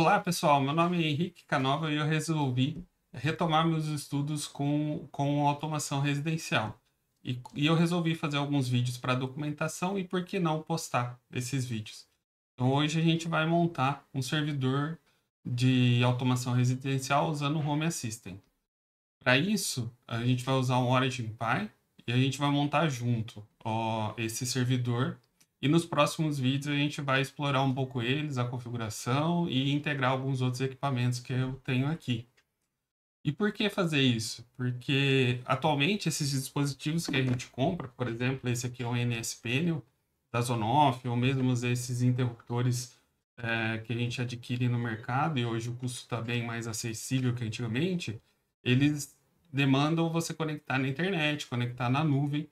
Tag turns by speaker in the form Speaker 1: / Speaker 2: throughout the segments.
Speaker 1: Olá pessoal, meu nome é Henrique Canova e eu resolvi retomar meus estudos com, com automação residencial. E, e eu resolvi fazer alguns vídeos para documentação e por que não postar esses vídeos. Então hoje a gente vai montar um servidor de automação residencial usando o Home Assistant. Para isso, a gente vai usar um Origin Pi e a gente vai montar junto ó, esse servidor e nos próximos vídeos a gente vai explorar um pouco eles, a configuração e integrar alguns outros equipamentos que eu tenho aqui. E por que fazer isso? Porque atualmente esses dispositivos que a gente compra, por exemplo, esse aqui é um NSPenel né, da Zonoff, ou mesmo esses interruptores é, que a gente adquire no mercado, e hoje o custo está bem mais acessível que antigamente, eles demandam você conectar na internet, conectar na nuvem,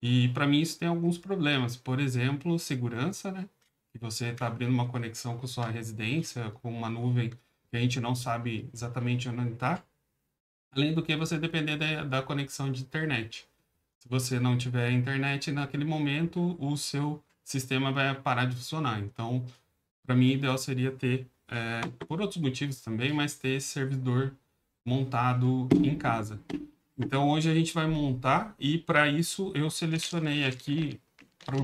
Speaker 1: e para mim isso tem alguns problemas. Por exemplo, segurança, né? Que você está abrindo uma conexão com sua residência, com uma nuvem que a gente não sabe exatamente onde está. Além do que você depender da, da conexão de internet. Se você não tiver internet naquele momento, o seu sistema vai parar de funcionar. Então, para mim, o ideal seria ter, é, por outros motivos também, mas ter esse servidor montado em casa. Então hoje a gente vai montar e para isso eu selecionei aqui,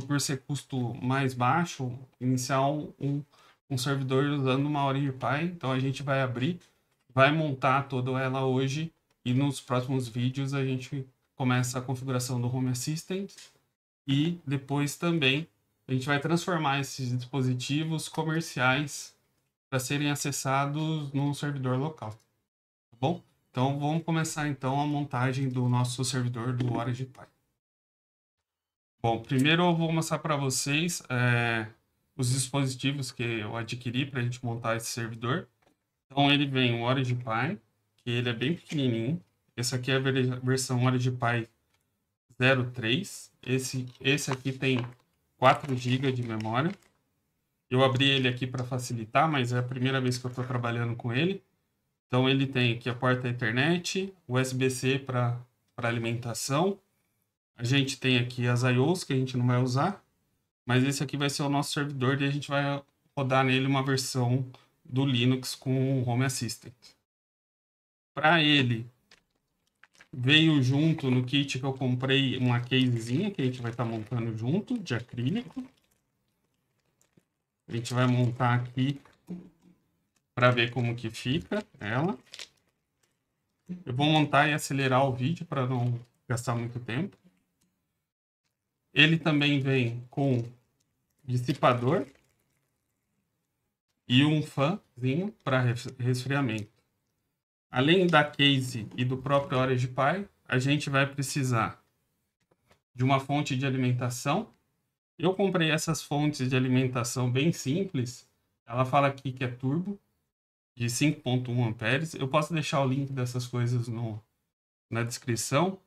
Speaker 1: por ser custo mais baixo, iniciar um, um servidor usando uma Origin Pi. Então a gente vai abrir, vai montar toda ela hoje e nos próximos vídeos a gente começa a configuração do Home Assistant e depois também a gente vai transformar esses dispositivos comerciais para serem acessados num servidor local, tá bom? Então vamos começar então a montagem do nosso servidor do Origin Pi. Bom, primeiro eu vou mostrar para vocês é, os dispositivos que eu adquiri para a gente montar esse servidor. Então ele vem o Origin Pi, que ele é bem pequenininho. Esse aqui é a versão Origin Pi 03. Esse, esse aqui tem 4 GB de memória. Eu abri ele aqui para facilitar, mas é a primeira vez que eu estou trabalhando com ele. Então ele tem aqui a porta Ethernet, USB-C para alimentação. A gente tem aqui as IOs que a gente não vai usar, mas esse aqui vai ser o nosso servidor e a gente vai rodar nele uma versão do Linux com o Home Assistant. Para ele, veio junto no kit que eu comprei uma casezinha que a gente vai estar tá montando junto, de acrílico. A gente vai montar aqui para ver como que fica ela. Eu vou montar e acelerar o vídeo para não gastar muito tempo. Ele também vem com dissipador e um fãzinho para resfriamento. Além da case e do próprio Orange Pie, a gente vai precisar de uma fonte de alimentação. Eu comprei essas fontes de alimentação bem simples. Ela fala aqui que é turbo, de 5.1 amperes. Eu posso deixar o link dessas coisas no, na descrição,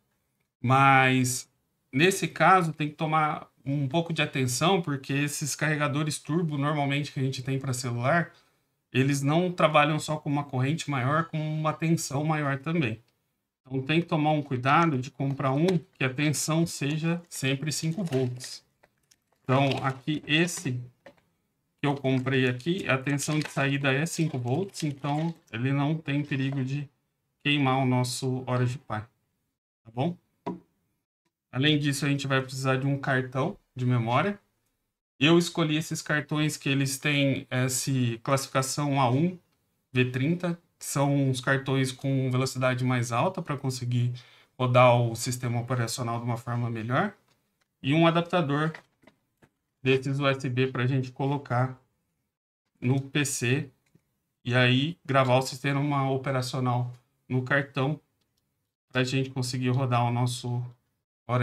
Speaker 1: mas nesse caso tem que tomar um pouco de atenção porque esses carregadores turbo normalmente que a gente tem para celular, eles não trabalham só com uma corrente maior, com uma tensão maior também. Então tem que tomar um cuidado de comprar um que a tensão seja sempre 5 volts. Então aqui esse que eu comprei aqui, a tensão de saída é 5 volts, então ele não tem perigo de queimar o nosso Orange Pi, tá bom? Além disso, a gente vai precisar de um cartão de memória. Eu escolhi esses cartões que eles têm essa classificação A1 V30, que são os cartões com velocidade mais alta para conseguir rodar o sistema operacional de uma forma melhor, e um adaptador desses USB para a gente colocar no PC e aí gravar o sistema operacional no cartão para a gente conseguir rodar o nosso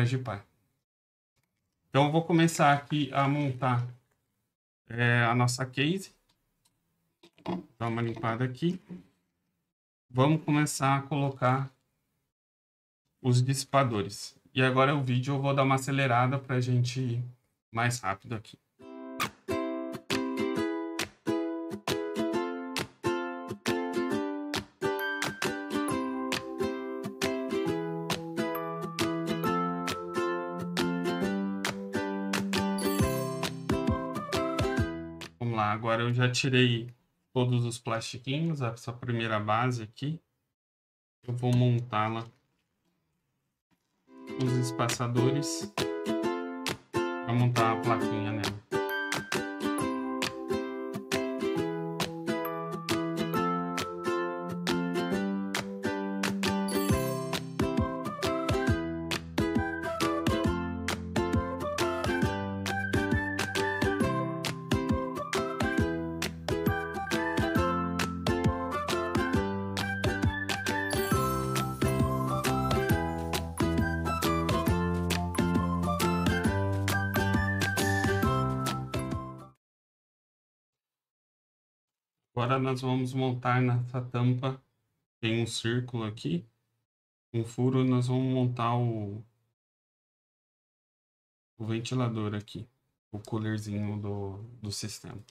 Speaker 1: de pai. Então eu vou começar aqui a montar é, a nossa case. Dá uma limpada aqui. Vamos começar a colocar os dissipadores. E agora o vídeo eu vou dar uma acelerada para a gente mais rápido aqui. Vamos lá, agora eu já tirei todos os plastiquinhos, essa primeira base aqui. Eu vou montá-la os espaçadores montar a plaquinha nela. Agora nós vamos montar nessa tampa, tem um círculo aqui, um furo, nós vamos montar o, o ventilador aqui, o coolerzinho do, do sistema.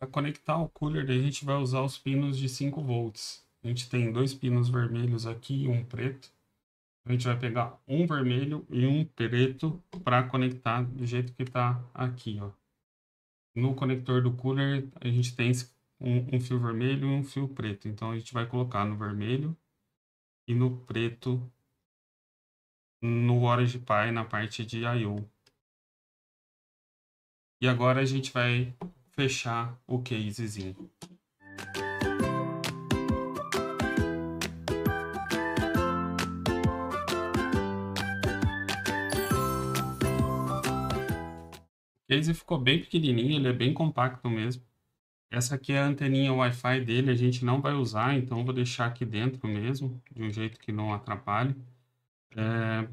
Speaker 1: Para conectar o cooler, a gente vai usar os pinos de 5 volts. A gente tem dois pinos vermelhos aqui e um preto. A gente vai pegar um vermelho e um preto para conectar do jeito que está aqui. Ó. No conector do cooler, a gente tem um, um fio vermelho e um fio preto. Então, a gente vai colocar no vermelho e no preto no Pie, na parte de I.O. E agora a gente vai fechar o casezinho. O case ficou bem pequenininho, ele é bem compacto mesmo. Essa aqui é a anteninha Wi-Fi dele, a gente não vai usar, então vou deixar aqui dentro mesmo, de um jeito que não atrapalhe. É,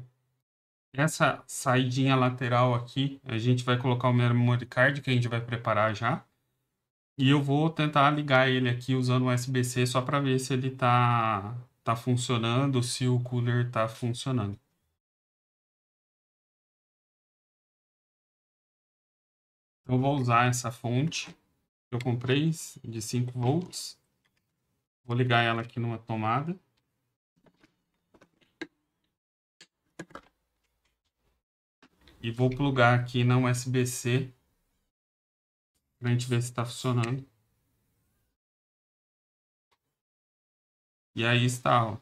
Speaker 1: essa saidinha lateral aqui, a gente vai colocar o memory card que a gente vai preparar já. E eu vou tentar ligar ele aqui usando o USB-C só para ver se ele tá, tá funcionando, se o cooler tá funcionando. Então, eu vou usar essa fonte que eu comprei de 5 volts. Vou ligar ela aqui numa tomada. E vou plugar aqui na USB-C para a gente ver se está funcionando. E aí está, ó. O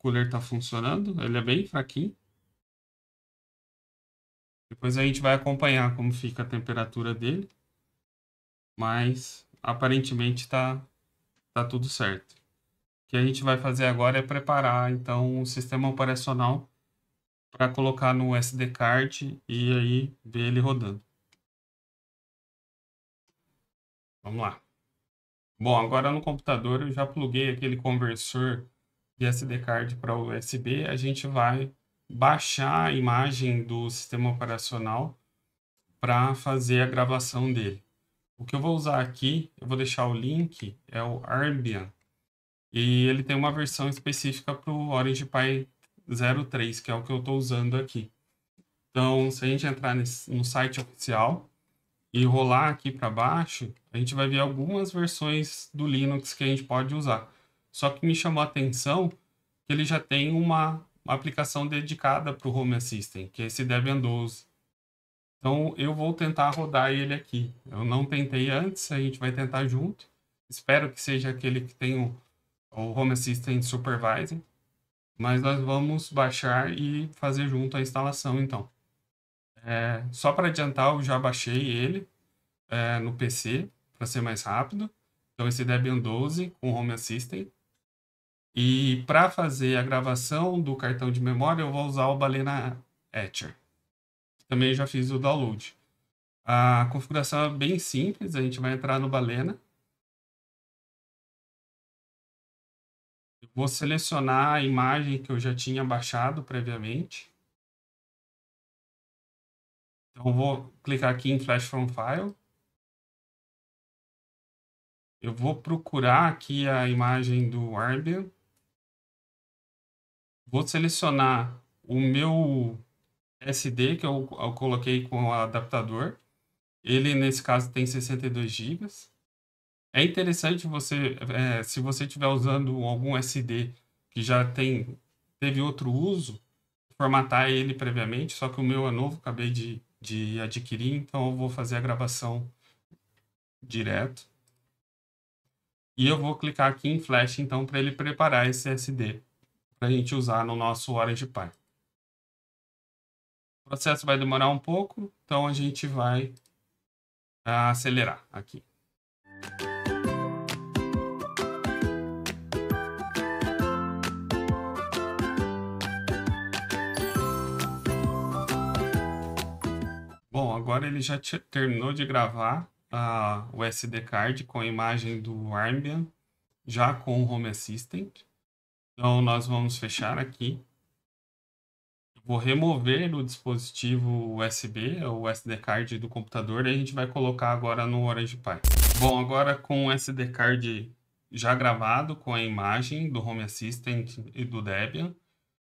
Speaker 1: cooler está funcionando, ele é bem fraquinho. Depois a gente vai acompanhar como fica a temperatura dele. Mas aparentemente está tá tudo certo. O que a gente vai fazer agora é preparar então o sistema operacional para colocar no SD card e aí ver ele rodando. Vamos lá. Bom, agora no computador eu já pluguei aquele conversor de SD card para USB. A gente vai baixar a imagem do sistema operacional para fazer a gravação dele. O que eu vou usar aqui, eu vou deixar o link, é o Arbian. E ele tem uma versão específica para o Orange Pi 03, que é o que eu estou usando aqui. Então, se a gente entrar nesse, no site oficial e rolar aqui para baixo, a gente vai ver algumas versões do Linux que a gente pode usar. Só que me chamou a atenção que ele já tem uma, uma aplicação dedicada para o Home Assistant, que é esse Debian 12. Então, eu vou tentar rodar ele aqui. Eu não tentei antes, a gente vai tentar junto. Espero que seja aquele que tem o, o Home Assistant Supervisor. Mas nós vamos baixar e fazer junto a instalação, então. É, só para adiantar, eu já baixei ele é, no PC, para ser mais rápido. Então, esse Debian 12 com Home Assistant. E para fazer a gravação do cartão de memória, eu vou usar o Balena Etcher. Também já fiz o download. A configuração é bem simples, a gente vai entrar no Balena. Vou selecionar a imagem que eu já tinha baixado previamente. Então, vou clicar aqui em Flash from File. Eu vou procurar aqui a imagem do Arbion. Vou selecionar o meu SD que eu, eu coloquei com o adaptador. Ele, nesse caso, tem 62 GB. É interessante você, é, se você estiver usando algum SD que já tem teve outro uso, formatar ele previamente, só que o meu é novo, acabei de, de adquirir, então eu vou fazer a gravação direto. E eu vou clicar aqui em flash, então, para ele preparar esse SD para a gente usar no nosso Pi. O processo vai demorar um pouco, então a gente vai acelerar aqui. agora ele já terminou de gravar a o SD card com a imagem do Armbian, já com o Home Assistant. Então nós vamos fechar aqui. Vou remover o dispositivo USB, o SD card do computador, e a gente vai colocar agora no Orange Pi. Bom, agora com o SD card já gravado com a imagem do Home Assistant e do Debian,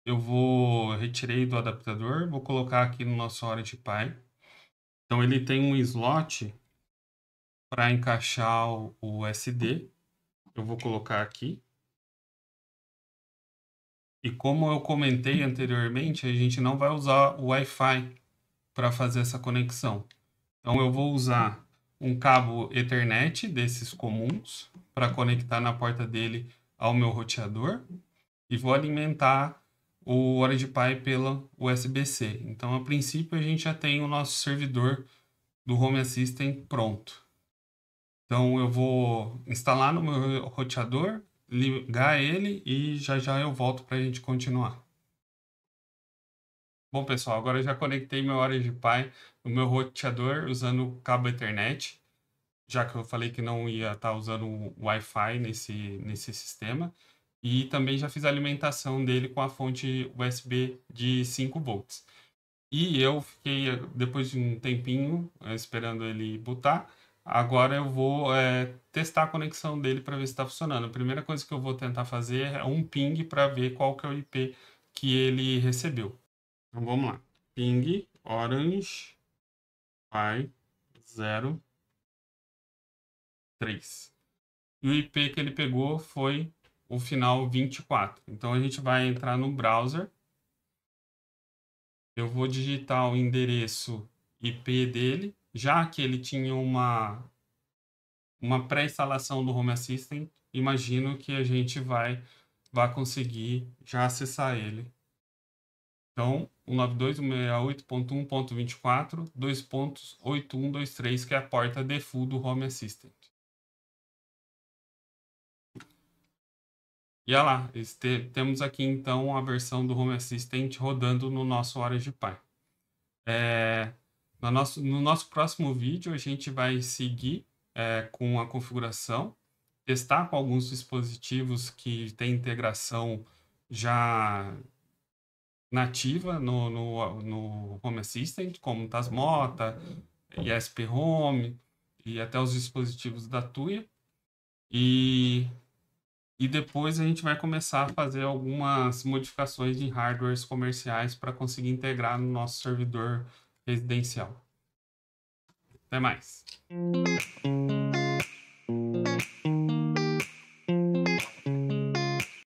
Speaker 1: eu vou retirei do adaptador, vou colocar aqui no nosso Orange Pi. Então ele tem um slot para encaixar o SD. Eu vou colocar aqui. E como eu comentei anteriormente, a gente não vai usar o Wi-Fi para fazer essa conexão. Então eu vou usar um cabo Ethernet desses comuns para conectar na porta dele ao meu roteador e vou alimentar o OrangePy pela USB-C. Então, a princípio, a gente já tem o nosso servidor do Home Assistant pronto. Então, eu vou instalar no meu roteador, ligar ele e já já eu volto para a gente continuar. Bom, pessoal, agora eu já conectei meu OrangePy no meu roteador usando o cabo Ethernet, já que eu falei que não ia estar tá usando usando Wi-Fi nesse, nesse sistema. E também já fiz a alimentação dele com a fonte USB de 5 volts. E eu fiquei, depois de um tempinho, eh, esperando ele botar. Agora eu vou é, testar a conexão dele para ver se está funcionando. A primeira coisa que eu vou tentar fazer é um ping para ver qual que é o IP que ele recebeu. Então vamos lá. Ping orange pi 03. E o IP que ele pegou foi o final 24. Então a gente vai entrar no browser. Eu vou digitar o endereço IP dele, já que ele tinha uma uma pré-instalação do Home Assistant, imagino que a gente vai vai conseguir já acessar ele. Então, 192.168.1.24, 2.8123, que é a porta default do Home Assistant. E olha lá, este, temos aqui então a versão do Home Assistant rodando no nosso Orange Pi. É, no, nosso, no nosso próximo vídeo, a gente vai seguir é, com a configuração, testar com alguns dispositivos que têm integração já nativa no, no, no Home Assistant, como Tasmota, ESP Home e até os dispositivos da Tuya. E e depois a gente vai começar a fazer algumas modificações de hardwares comerciais para conseguir integrar no nosso servidor residencial. Até mais.